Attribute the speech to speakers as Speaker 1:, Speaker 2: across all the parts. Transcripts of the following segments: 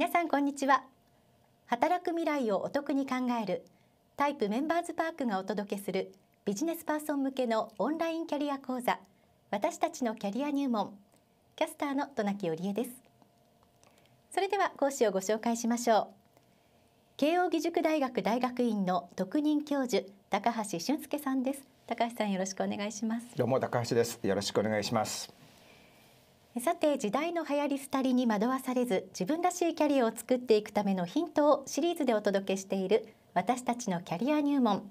Speaker 1: 皆さんこんにちは働く未来をお得に考えるタイプメンバーズパークがお届けするビジネスパーソン向けのオンラインキャリア講座私たちのキャリア入門キャスターの戸中織江ですそれでは講師をご紹介しましょう慶應義塾大学大学院の特任教授高橋俊介さんです高橋さんよろしくお願いします
Speaker 2: どうも高橋ですよろしくお願いします
Speaker 1: さて時代の流行り廃りに惑わされず自分らしいキャリアを作っていくためのヒントをシリーズでお届けしている私たちのキャリア入門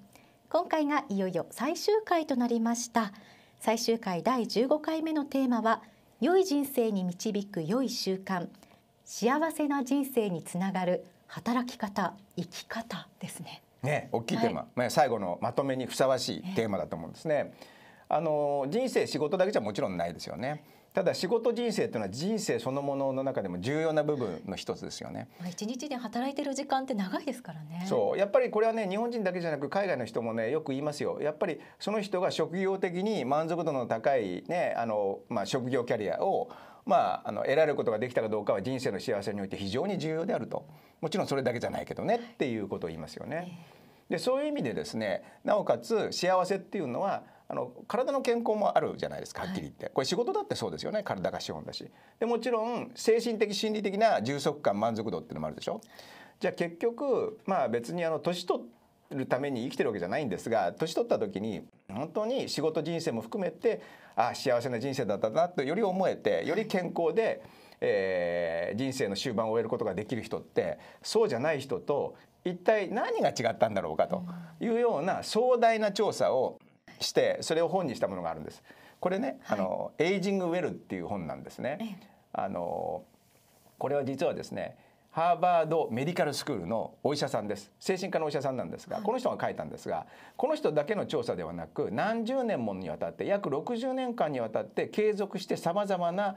Speaker 1: 今回がいよいよ最終回となりました最終回第15回目のテーマは良い人生に導く良い習慣幸せな人生につながる働き方生き方ですね
Speaker 2: ね、大きいテーマ、はい、最後のまとめにふさわしいテーマだと思うんですね、えー、あの人生仕事だけじゃもちろんないですよね、ただ仕事人生というのは人生そのものの中でも重要な部分の一つですよね。
Speaker 1: 一、まあ、日で働いてる時間って長いですから
Speaker 2: ね。そうやっぱりこれはね日本人だけじゃなく海外の人もねよく言いますよ。やっぱりその人が職業的に満足度の高いねあのまあ職業キャリアをまあ、あの得られることができたかどうかは人生の幸せにおいて非常に重要であるともちろんそれだけじゃないけどねっていうことを言いますよね。でそういう意味でですねなおかつ幸せっていうのはあの体の健康もあるじゃないですかはっきり言って、はい、これ仕事だってそうですよね体が資本だしでもちろん精神的心理的な充足感満足度っていうのもあるでしょじゃあ結局まあ別にあの年取るために生きてるわけじゃないんですが年取った時に本当に仕事人生も含めてああ幸せな人生だったなとより思えてより健康で、えー、人生の終盤を終えることができる人ってそうじゃない人と一体何が違ったんだろうかというような壮大な調査をしてそれを本にしたものがあるんです。これね、はい、あのエイジングウェルっていう本なんですね。あのこれは実はですねハーバードメディカルスクールのお医者さんです精神科のお医者さんなんですが、この人が書いたんですがこの人だけの調査ではなく何十年もにわたって約60年間にわたって継続してさまざまな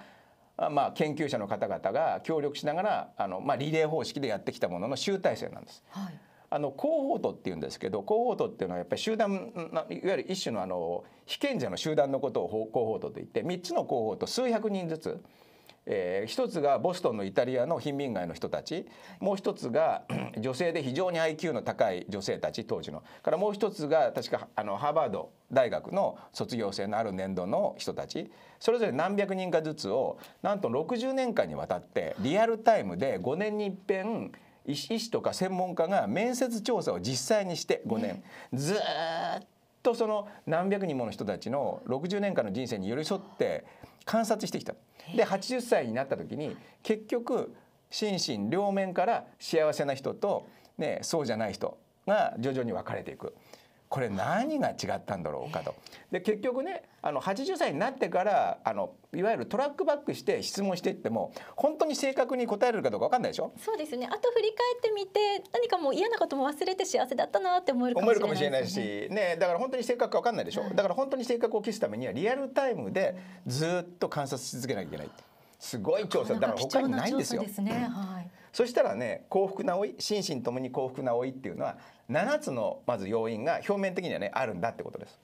Speaker 2: まあ、研究者の方々が協力しながらあの、まあ、リレー方式でやってきたものの集大成なんです。はいあの広報党っていうんですけど広報党っていうのはやっぱり集団いわゆる一種のあの被験者の集団のことを広報党といって3つの広報と数百人ずつ。えー、一つがボストンのイタリアの貧民街の人たちもう一つが 女性で非常に IQ の高い女性たち当時のからもう一つが確かあのハーバード大学の卒業生のある年度の人たちそれぞれ何百人かずつをなんと60年間にわたってリアルタイムで5年に一遍医師とか専門家が面接調査を実際にして5年、ずっとその何百人もの人たちの60年間の人生に寄り添って観察してきた。で80歳になった時に結局心身両面から幸せな人と、ね、そうじゃない人が徐々に分かれていく。これ何が違ったんだろうかと。で結局ねあの80歳になってからあのいわゆるトラックバックして質問していっても本当に正確に答えるかどうか分かんないでしょ
Speaker 1: そうですねあと振り返ってみて何かもう嫌なことも忘れて幸せだったなって思えるかもしれない、ね、れ
Speaker 2: ないし、ね、だから本当に正確か分かんないでしょ、うん、だから本当に正確を期すためにはリアルタイムでずっと観察し続けなきゃいけないすごい調査だから他にないんですよ。は
Speaker 1: い、
Speaker 2: そしたらね幸福な老い心身ともに幸福な老いっていうのは7つのまず要因が表面的にはねあるんだってことです。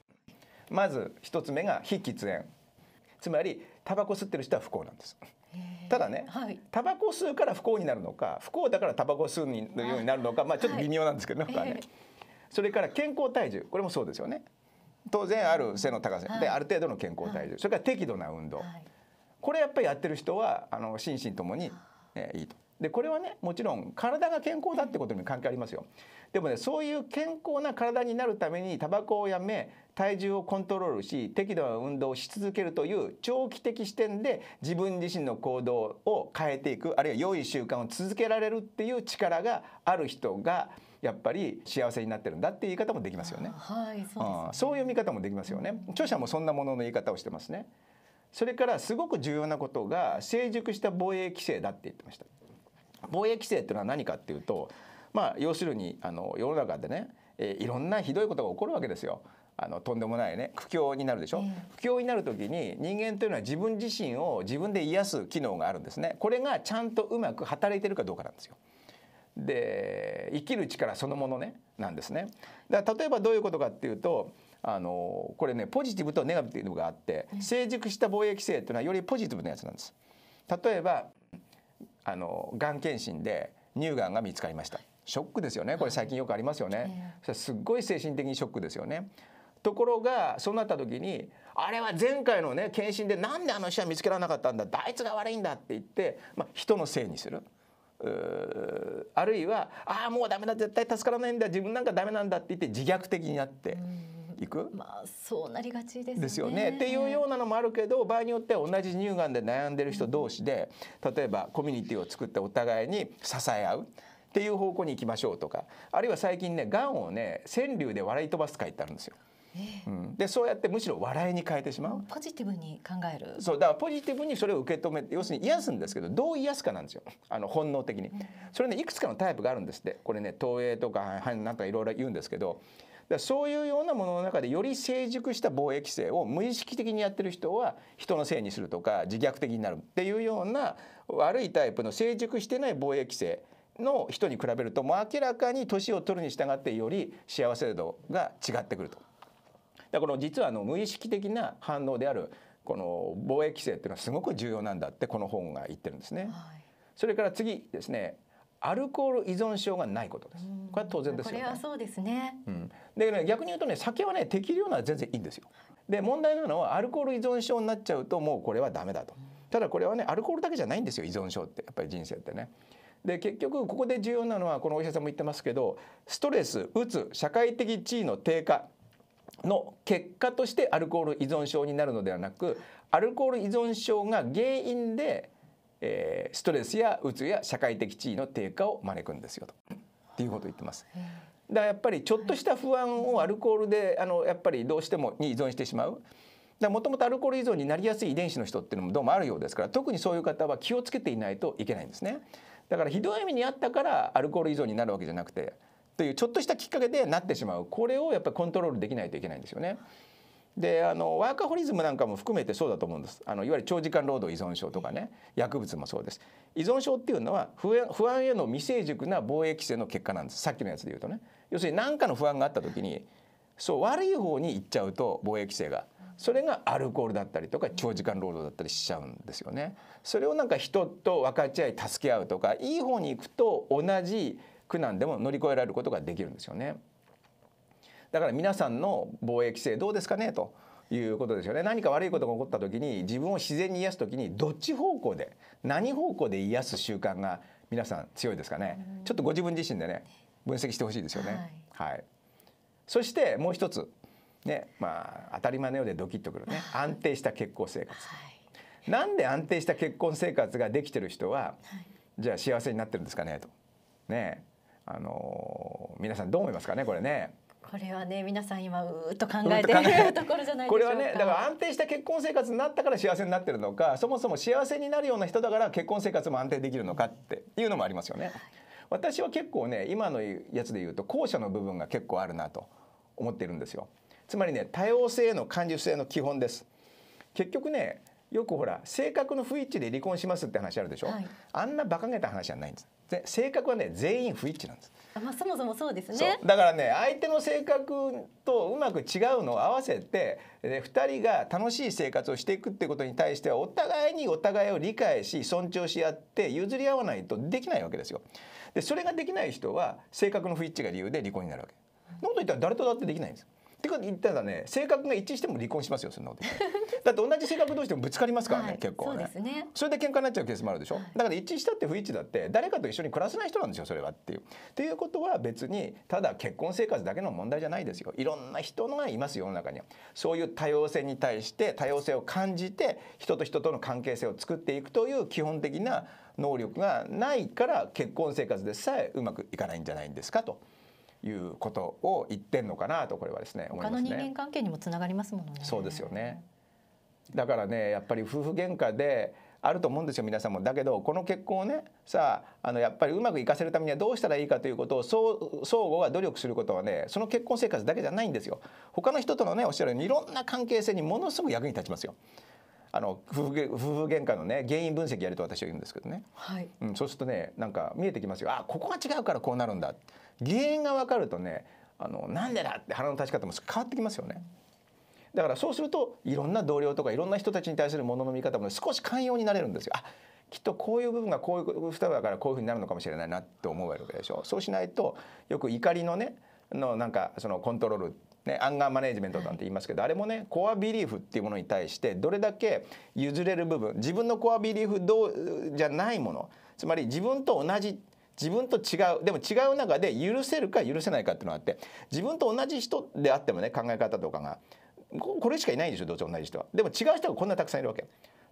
Speaker 2: まず1つ目が非喫煙つまりタバコ吸ってる人は不幸なんです。ただね、はい、タバコ吸うから不幸になるのか不幸だからタバコ吸うのようになるのかまあちょっと微妙なんですけど、ね、はい、それから健康体重これもそうですよね当然ある背の高さで、はい、ある程度の健康体重、はい、それから適度な運動、はい、これやっぱりやってる人はあの心身ともに、ね、いいと。でこれはねもちろん体が健康だってことにも関係ありますよでもねそういう健康な体になるためにタバコをやめ体重をコントロールし適度な運動をし続けるという長期的視点で自分自身の行動を変えていくあるいは良い習慣を続けられるっていう力がある人がやっぱり幸せになってるんだっていう言い方もできますよね。はいそうです、ね、そういう見方もできますよね。著者もそんなものの言い方をしてますね。それからすごく重要なことが成熟した防衛規制だって言ってました。貿易規制っていうのは何かっていうと、まあ、要するにあの世の中でね、えー、いろんなひどいことが起こるわけですよ。あのとんでもないね苦境になるでしょ、えー、苦境になる時に人間というのは自分自身を自分で癒す機能があるんですねこれがちゃんとうまく働いてるかどうかなんですよ。で生きる力そのものねなんですね。だ例えばどういうことかっていうとあのこれねポジティブとネガティブがあって成熟した貿易規制というのはよりポジティブなやつなんです。例えばあのがん検診で乳がんが見つかりましたショックですよねこれ最近よくありますよね、はい、すっごい精神的にショックですよねところがそうなった時にあれは前回のね検診でなんであの人は見つけられなかったんだあいつが悪いんだって言って、まあ、人のせいにする。あるいは「ああもうダメだ絶対助からないんだ自分なんかダメなんだ」って言って自虐的になって。うんいく、まあ、そうなりがちです、ね、ですよね。っていうようなのもあるけど場合によっては同じ乳がんで悩んでる人同士で例えばコミュニティを作ってお互いに支え合う。っていう方向に行きましょうとかあるいは最近ねがんをね川柳で笑い飛ばす会ってあるんですよ。うん、でそうやってむしろ笑いに変えてしまう
Speaker 1: ポジティブに考える
Speaker 2: そうだからポジティブにそれを受け止めて要するに癒すんですけどどう癒すかなんですよあの本能的に、それねいくつかのタイプがあるんですってこれね投影とかなんかいろいろ言うんですけどだそういうようなものの中でより成熟した貿易性を無意識的にやってる人は人のせいにするとか自虐的になるっていうような悪いタイプの成熟してない貿易性の人に比べるともう明らかに年を取るに従ってより幸せ度が違ってくると。だから実はあの無意識的な反応であるこの貿易性っていうのはすごく重要なんだってこの本が言ってるんですね。はいそれから次ですねアルコール依存症がないことです。これは当然ですよ、ね、これはそ
Speaker 1: うですね。
Speaker 2: うん。で、ね、逆に言うとね、酒はね適量なら全然いいんですよ。で、問題なのはアルコール依存症になっちゃうともうこれはダメだと。ただこれはねアルコールだけじゃないんですよ依存症ってやっぱり人生ってね。で結局ここで重要なのはこのお医者さんも言ってますけどストレス鬱、社会的地位の低下の結果としてアルコール依存症になるのではなくアルコール依存症が原因でえー、ストレスやうつや社会的地位の低下を招くんですよとっていうことを言ってます。だからやっぱりちょっとした不安をアルコールであのやっぱりどうしてもに依存してしまう。もともとアルコール依存になりやすい遺伝子の人っていうのもどうもあるようですから特にそういう方は気をつけていないといけないんですねだからひどい目にあったからアルコール依存になるわけじゃなくてというちょっとしたきっかけでなってしまうこれをやっぱりコントロールできないといけないんですよねであのワーカホリズムなんかも含めてそうだと思うんですあのいわゆる長時間労働依存症とかね薬物もそうです依存症っていうのは不安への未成熟な防衛規制の結果なんですさっきのやつで言うとね要するに何かの不安があった時にそう悪い方に行っちゃうと防衛規制がそれがアルコールだったりとか長時間労働だったりしちゃうんですよねそれをなんか人と分かち合い助け合うとかいい方に行くと同じ苦難でも乗り越えられることができるんですよね。だから皆さんの防衛規制どうですかねということですよね何か悪いことが起こった時に自分を自然に癒す時にどっち方向で何方向で癒す習慣が皆さん強いですかねちょっとご自分自身でね分析してほしいですよね。はい、はい、そしてもう一つねまあ当たり前のようでドキッとくるね安定した結婚生活。はい、なんで安定した結婚生活ができてる人は、じゃあ幸せになってるんですかねとねあの皆さんどう思いますかねこれね。
Speaker 1: これはね皆さん今うーっと考えてる ところじゃないこれはねだから
Speaker 2: 安定した結婚生活になったから幸せになってるのかそもそも幸せになるような人だから結婚生活も安定できるのかっていうのもありますよね。はい、私は結構ね今のやつで言うと後者の部分が結構あるなと思ってるんですよ。つまりね多様性の感受性の基本です。結局ねよくほら性格の不一致で離婚しますって話あるでしょ、はい、あんな馬鹿げた話じゃないんです。性格はね全員不一致なんです。
Speaker 1: まあそもそもそうですね。
Speaker 2: だからね相手の性格とうまく違うのを合わせて2人が楽しい生活をしていくってことに対してはお互いにお互いを理解し尊重し合って譲り合わないとできないわけですよ。でそれができない人は性格の不一致が理由で離婚になるわけ。のこと言ったら誰とだってできないんです。ってこと言ったらね性格が一致しても離婚しますよそんなこと だって同じ性格同士でもぶつかりますからね、はい、結構ねそねそれで喧嘩になっちゃうケースもあるでしょ、はい、だから一致したって不一致だって誰かと一緒に暮らせない人なんですよそれはっていう。っていうことは別にただ結婚生活だけの問題じゃないですよいろんな人がいます世の中にはそういう多様性に対して多様性を感じて人と人との関係性を作っていくという基本的な能力がないから結婚生活でさえうまくいかないんじゃないんですかと。いうことを言ってんのかなとこれはですね思いますね。人間
Speaker 1: 関係にもつながりますもの
Speaker 2: ね。そうですよね。だからねやっぱり夫婦喧嘩であると思うんですよ皆さんもだけどこの結婚をねさああのやっぱりうまくいかせるためにはどうしたらいいかということを相相互が努力することはねその結婚生活だけじゃないんですよ他の人とのねおっしゃるようにいろんな関係性にものすごく役に立ちますよあの夫婦夫婦喧嘩のね原因分析やると私は言うんですけどね、はいうん、そうするとねなんか見えてきますよあここが違うからこうなるんだ原因が分かるとねあのなんでだって腹の立ち方も変わってきますよね。だからそうするといろんな同僚とかいろんな人たちに対するものの見方も少し寛容になれるんですよ。あきっとこういう部分がこういう双だからこういうふうになるのかもしれないなって思うわけでしょ。そうしないとよく怒りのねのなんかそのコントロールね、アンガーマネジメントなんて言いますけど、あれもねコアビリーフっていうものに対してどれだけ譲れる部分自分のコアビリーフどうじゃないものつまり自分と同じ自分と違うでも違う中で許せるか許せないかっていうのがあって自分と同じ人であってもね考え方とかがこれしかいないんでしょどうせ同じ人はでも違う人がこんなたくさんいるわけ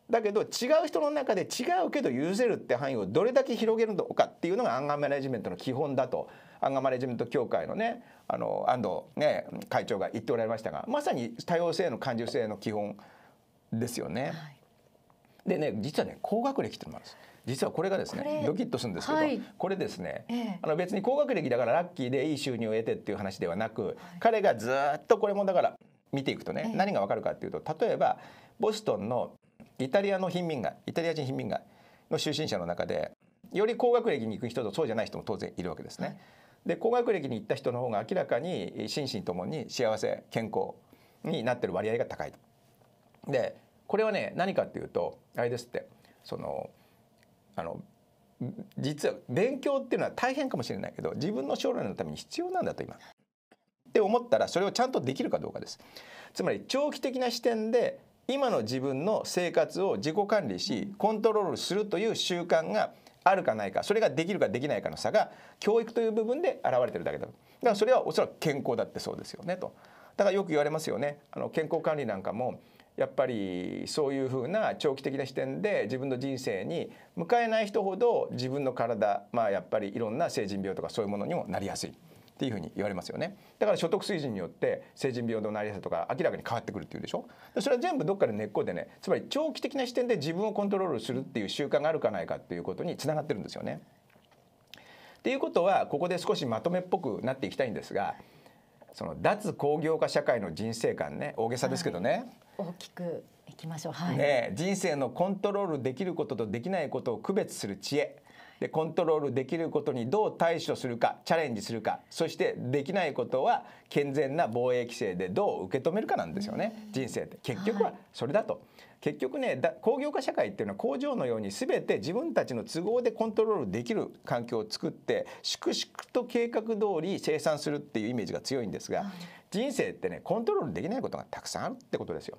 Speaker 2: だけど違う人の中で違うけど許せるって範囲をどれだけ広げるのかっていうのがアンガーマネジメントの基本だとアンガーマネジメント協会のねあの安藤、ね、会長が言っておられましたがまさに多様性の感受性の基本ですよね。はいでね実はね高学歴ってのもあるんです実はこれがですねドキッとするんですけど、はい、これですね、ええ、あの別に高学歴だからラッキーでいい収入を得てっていう話ではなく、はい、彼がずっとこれもだから見ていくとね、え、何がわかるかっていうと例えばボストンのイタリアの貧民街イタリア人貧民街の出身者の中でより高学歴に行く人とそうじゃない人も当然いるわけですね。で高学歴に行った人の方が明らかに心身ともに幸せ健康になってる割合が高いと。でこれはね何かっていうとあれですってそのあの実は勉強っていうのは大変かもしれないけど自分の将来のために必要なんだと今。って思ったらそれをちゃんとできるかどうかです。つまり長期的な視点で今の自分の生活を自己管理しコントロールするという習慣があるかないかそれができるかできないかの差が教育という部分で現れてるだけだとだからそれはおそらく健康だってそうですよねとだからよく言われますよねあの健康管理なんかもやっぱりそういうふうな長期的な視点で自分の人生に向かえない人ほど自分の体まあやっぱりいろんな成人病とかそういうものにもなりやすい。っていうふうに言われますよねだから所得水準によって成人平等なりさとか明らかに変わってくるっていうでしょそれは全部どっかで根っこでねつまり長期的な視点で自分をコントロールするっていう習慣があるかないかっていうことにつながってるんですよね。っていうことはここで少しまとめっぽくなっていきたいんですがその脱工業化社会の人生観ね大げさですけどね、
Speaker 1: はい、大きくいきましょう、はい、ね、
Speaker 2: 人生のコントロールできることとできないことを区別する知恵でコントロールできることにどう対処するかチャレンジするかそしてできないことは健全な防衛規制でどう受け止めるかなんですよね、人生って結局はそれだと、はい、結局ね工業化社会っていうのは工場のように全て自分たちの都合でコントロールできる環境を作って粛々と計画通り生産するっていうイメージが強いんですが、はい、人生ってねコントロールできないことがたくさんあるってことですよ。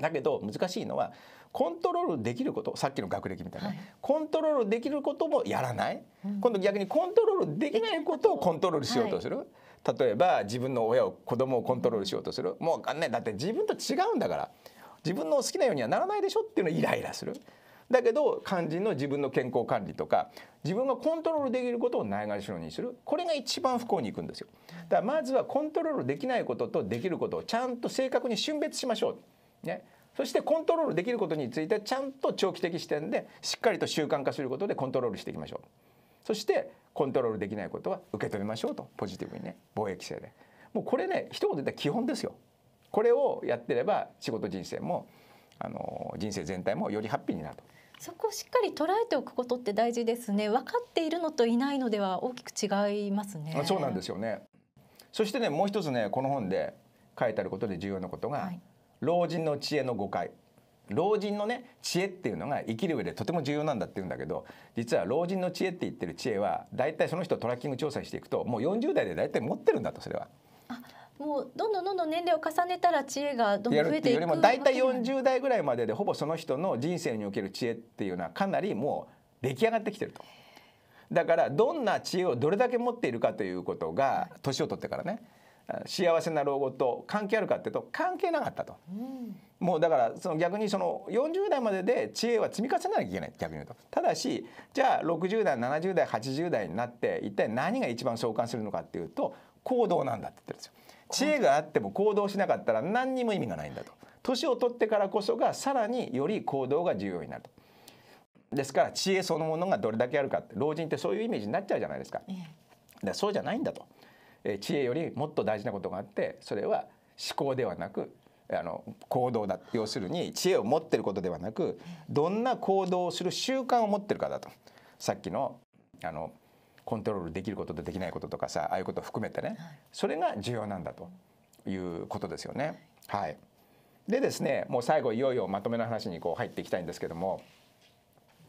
Speaker 2: だけど難しいのはコントロールできることさっきの学歴みたいな、はい、コントロールできることもやらない、うん、今度逆にコントロールできないことをコントロールしようとする、はい、例えば自分の親を子供をコントロールしようとするもうねだって自分と違うんだから自分の好きなようにはならないでしょっていうのイライラする。だけど肝心の自分の健康管理とか自分がコントロールできることをないがしろにするこれが一番不幸にいくんですよだからまずはコントロールできないこととできることをちゃんと正確に峻別しましょう。ね、そしてコントロールできることについてちゃんと長期的視点でしっかりと習慣化することでコントロールしていきましょうそしてコントロールできないことは受け止めましょうとポジティブにね貿易制でもうこれね一言で言ったら基本ですよこれをやってれば仕事人生もあの人生全体もよりハッピーになると
Speaker 1: そこをしっかり捉えておくことって大事ですね分かっているのといないのでは大きく違いますねそうな
Speaker 2: んですよねそしてねもう一つねこの本で書いてあることで重要なことが、はい老人の知恵の誤解老人のね知恵っていうのが生きる上でとても重要なんだっていうんだけど実は老人の知恵って言ってる知恵は大体その人をトラッキング調査していくともう40代で大体持ってるんだとそれは。
Speaker 1: もうどんどんどんどん年齢を重ねたら知恵がどんどん増えていくよりも大体40
Speaker 2: 代ぐらいまででほぼその人の人生における知恵っていうのはかなりもう出来上がってきてると。だからどんな知恵をどれだけ持っているかということが年を取ってからね幸せな老後と関係あるかっていうと関係なかったと、うん、もうだからその逆にその40代までで知恵は積み重ねなきゃいけない逆に言うとただしじゃあ60代70代80代になって一体何が一番相関するのかっていうと行動なんだって言ってるんですよ知恵があっても行動しなかったら何にも意味がないんだと年を取ってからこそがさらにより行動が重要になるとですから知恵そのものがどれだけあるかって老人ってそういうイメージになっちゃうじゃないですか。でそうじゃないんだと知恵よりもっと大事なことがあってそれは思考ではなくあの行動だ要するに知恵を持ってることではなくどんな行動をする習慣を持ってるかだとさっきのあのコントロールできることとできないこととかさああいうことを含めてねそれが重要なんだということですよね。はい、でですねもう最後いよいよまとめの話にこう入っていきたいんですけども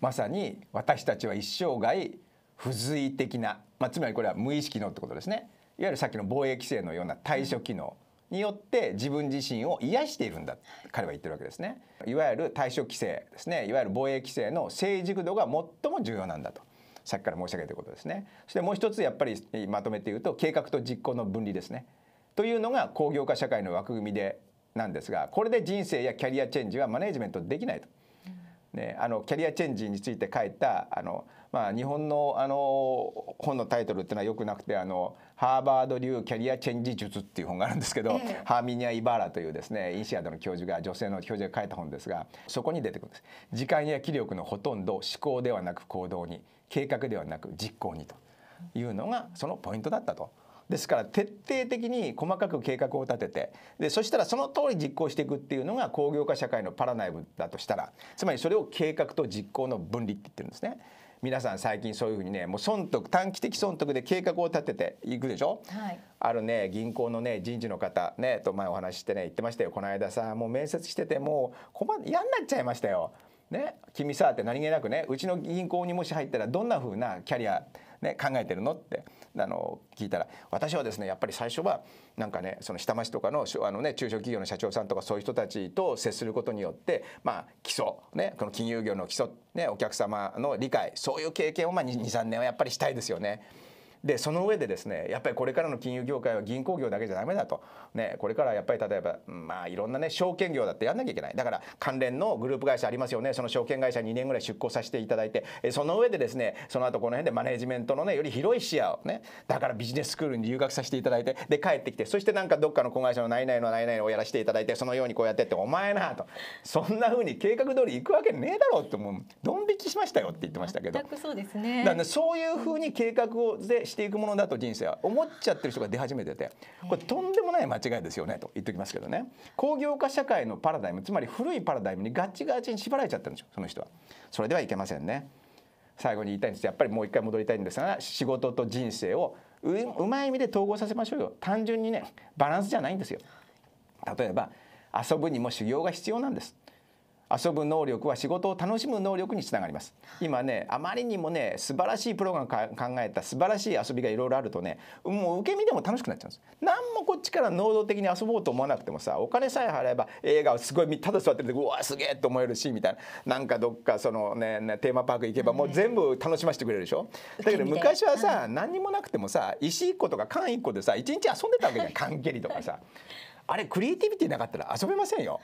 Speaker 2: まさに私たちは一生涯不随的な、まあ、つまりこれは無意識のってことですね。いわゆるさっきの防衛規制のような対処機能によって自分自身を癒しているんだ彼は言ってるわけですねいわゆる対処規制ですねいわゆる防衛規制の成熟度が最も重要なんだとさっきから申し上げていることですねそしてもう一つやっぱりまとめて言うと計画と実行の分離ですねというのが工業化社会の枠組みでなんですがこれで人生やキャリアチェンジはマネジメントできないと。ね、あのキャリアチェンジについて書いたあの、まあ、日本のあの本のタイトルっていうのはよくなくてあのハーバード流キャリアチェンジ術っていう本があるんですけど、えハーミニア・イバーラというですねインシアドの教授が女性の教授が書いた本ですがそこに出てくるんです時間や気力のほとんど思考ではなく行動に計画ではなく実行にというのがそのポイントだったと。ですから徹底的に細かく計画を立ててでそしたらその通り実行していくっていうのが工業化社会のパラナイムだとしたらつまりそれを計画と実行の分離って言ってるんですね。皆さん最近そういうふうにねもう損得短期的損得で計画を立てていくでしょ、はい、あるね銀行のね人事の方ねと前お話ししてね言ってましたよこの間さもう面接しててもう困嫌になっちゃいましたよ。ね、君さって何気なくねうちの銀行にもし入ったらどんなふうなキャリアね、考えてるのってあの聞いたら私はですねやっぱり最初はなんかねその下町とかのあの、ね、中小企業の社長さんとかそういう人たちと接することによって、まあ、基礎、ね、この金融業の基礎、ね、お客様の理解そういう経験を、まあ、23年はやっぱりしたいですよね。でその上でですねやっぱりこれからの金融業界は銀行業だけじゃダメだと、ね、これからやっぱり例えばまあいろんなね証券業だってやんなきゃいけないだから関連のグループ会社ありますよねその証券会社2年ぐらい出向させていただいてその上でですねその後この辺でマネジメントのねより広い視野をねだからビジネススクールに留学させていただいてで帰ってきてそしてなんかどっかの子会社の何々の何々をやらせていただいてそのようにこうやってってお前なとそんなふうに計画通り行くわけねえだろうってもうドン引きしましたよって言ってましたけど全
Speaker 1: くそうですねだから、ね、そう
Speaker 2: いううに計画をでしていくものだと人生は思っちゃってる人が出始めててこれとんでもない間違いですよねと言っておきますけどね工業化社会のパラダイムつまり古いパラダイムにガチガチに縛られちゃったんですよその人は。それではいけませんね。最後に言いたいんですやっぱりもう一回戻りたいんですが仕事と人生をううまい意味で統合させましょうよ単純にねバランスじゃないんですよ。例えば遊ぶにも修行が必要なんです遊ぶ能力は仕事を楽しむ能力につながります今ねあまりにもね素晴らしいプロが考えた素晴らしい遊びがいろいろあるとねもう受け身でも楽しくなっちゃうんです何もこっちから能動的に遊ぼうと思わなくてもさお金さえ払えば映画をすごいただ座ってるとうわすげえと思えるしみたいななんかどっかそのねテーマパーク行けばもう全部楽しませてくれるでしょ、うん、だけど昔はさ、うん、何にもなくてもさ石1個とか缶1個でさ一日遊んでたわけじゃん缶蹴りとかさあれクリエイティビティなかったら遊べませんよ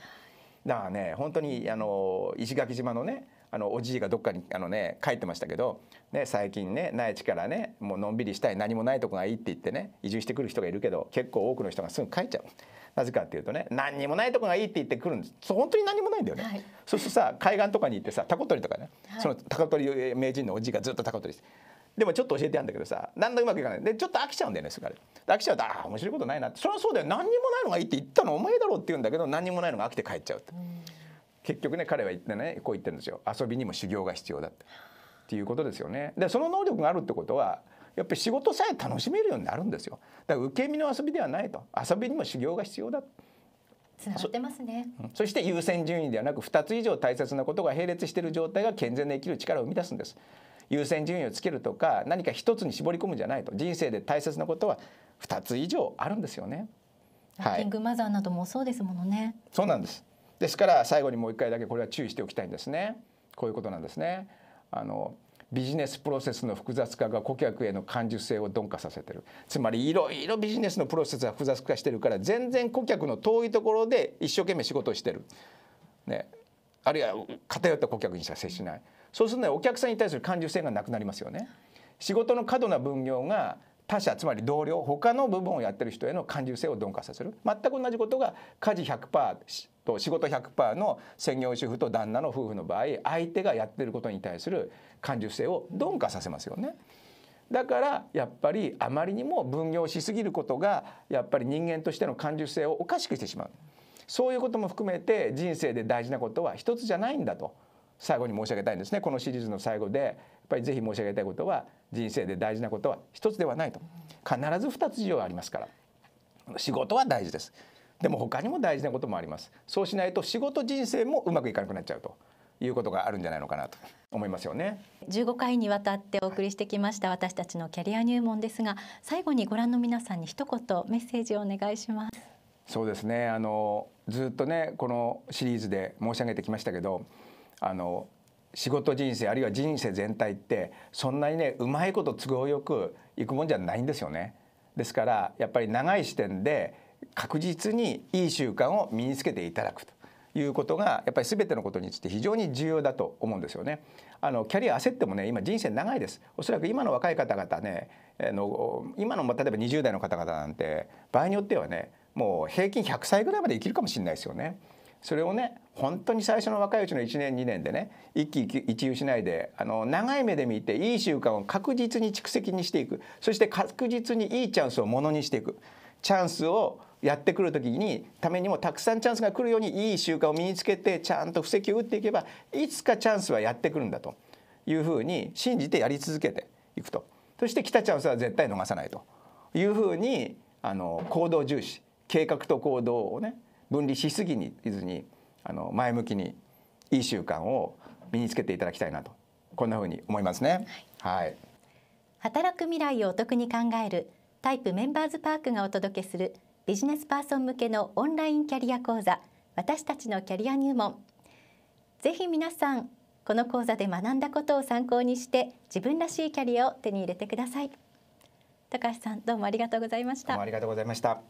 Speaker 2: だからね本当にあの石垣島のねあのおじいがどっかにあの、ね、書いてましたけど、ね、最近ね内地からねもうのんびりしたい何もないとこがいいって言ってね移住してくる人がいるけど結構多くの人がすぐ帰っちゃう。なぜかっていうとね何にもないとこがいいって言ってくるんです本当に何もないんだよね、はい、そうするとさ海岸とかに行ってさタコ取りとかね、はい、そのタコ取り名人のおじいがずっとタコ取りしてでもちょっと教えてやんだけどさだんだんうまくいかないでちょっと飽きちゃうんだよねそれか飽きちゃうとああ面白いことないなそれはそうだよ何にもないのがいいって言ったのお前だろうって言うんだけど何にもないのが飽きて帰っちゃうと、うん、結局ね彼は言ってねこう言ってるんですよ遊びにも修行が必要だってっていうことですよねでその能力があるってことはやっぱり仕事さえ楽しめるようになるんですよだから受け身の遊びではないと遊びにも修行が必要だ
Speaker 1: つながってますね
Speaker 2: そして優先順位ではなく2つ以上大切なことが並列している状態が健全な生きる力を生み出すんです優先順位をつけるとか何か一つに絞り込むんじゃないと人生で大切なことは二つ以上あるんですよね。
Speaker 1: はッキングマザーなどもそうですものね。
Speaker 2: そうなんです。ですから最後にもう一回だけこれは注意しておきたいんですね。こういうことなんですね。あのビジネスプロセスの複雑化が顧客への感受性を鈍化させてるつまりいろいろビジネスのプロセスが複雑化してるから全然顧客の遠いところで一生懸命仕事をしてる、ね、あるいは偏った顧客にしか接しないそうするとお客さんに対する感受性がなくなりますよね。仕事の過度な分業が他者つまり同僚他の部分をやってる人への感受性を鈍化させる全く同じことが家事100%と仕事100%の専業主婦と旦那の夫婦の場合相手がやってることに対する感受性を鈍化させますよね。だからやっぱりあまりにも分業しすぎることがやっぱり人間としての感受性をおかしくしてしまうそういうことも含めて人生で大事なことは一つじゃないんだと最後に申し上げたいんですねこのシリーズの最後でやっぱりぜひ申し上げたいことは人生で大事なことは一つではないと必ず二つ以上ありますから仕事は大事ですでも他にも大事なこともありますそうしないと仕事人生もうまくいかなくなっちゃうということがあるんじゃないのかなと思いますよね
Speaker 1: 15回にわたってお送りしてきました私たちのキャリア入門ですが最後にご覧の皆さんに一言メッセージをお願いしま
Speaker 2: すそうですねあのずっとねこのシリーズで申し上げてきましたけどあの仕事人生あるいは人生全体ってそんなにねうまいこと都合よくいくもんじゃないんですよね。ですからやっぱり長い視点で確実にいい習慣を身につけていただくということがやっぱり全てのことについて非常に重要だと思うんですよね。あのキャリア焦ってもね今人生長いです。おそらく今の若い方々ねあの今の例えば20代の方々なんて場合によってはねもう平均100歳ぐらいまで生きるかもしれないですよね。それをね本当に最初の若いうちの1年2年でね一喜一憂しないであの長い目で見ていい習慣を確実に蓄積にしていくそして確実にいいチャンスをものにしていくチャンスをやってくる時にためにもたくさんチャンスが来るようにいい習慣を身につけてちゃんと布石を打っていけばいつかチャンスはやってくるんだというふうに信じてやり続けていくとそして来たチャンスは絶対逃さないというふうにあの行動重視計画と行動をね分離しすぎにずにあの前向きにいい習慣を身につけていただきたいなとこんな風に思いますね、はい、はい、
Speaker 1: 働く未来をお得に考えるタイプメンバーズパークがお届けするビジネスパーソン向けのオンラインキャリア講座私たちのキャリア入門ぜひ皆さんこの講座で学んだことを参考にして自分らしいキャリアを手に入れてください高橋さんどうもありがとうございましたあ
Speaker 2: りがとうございました